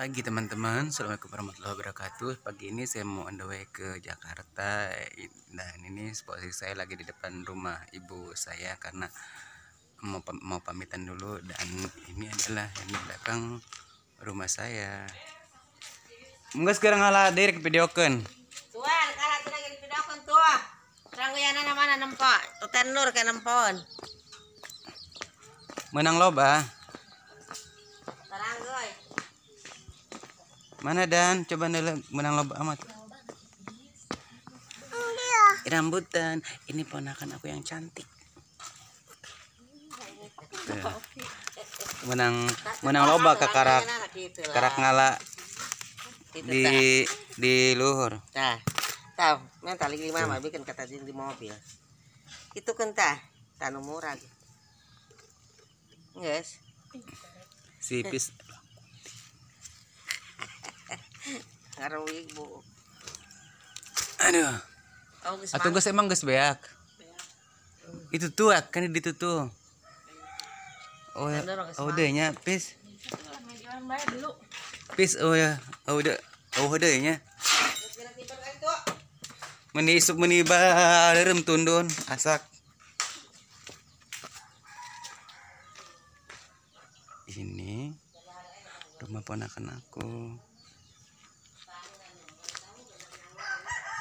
Pagi teman-teman, Assalamualaikum warahmatullahi wabarakatuh Pagi ini saya mau on the way ke Jakarta Dan ini posisi saya lagi di depan rumah ibu saya Karena mau, mau pamitan dulu Dan ini adalah yang di belakang rumah saya Mungkin sekarang ala direk video kan Tuan, kalau kita ke videokan tuh Rangguyanan mana nempok tuh tenur kayak nempon Menang loba Mana Dan? Coba nela menang lomba amat. Rambutan, ini ponakan aku yang cantik. Menang menang lomba ke karak karak ngala di di luhur. Tah. Tah, lima lima mah bikin kata di mobil. Itu kentah tanu murah. Yes. Si pis nga bu aduh, Oh, atau gas emang gas beak. Itu tuh kan itu tuh. Oh, ya. oh deh nya, pis. Pis oh ya, oh deh, oh deh nya. Meni isuk meni balerem tundun asak. Ini rumah ponakan aku.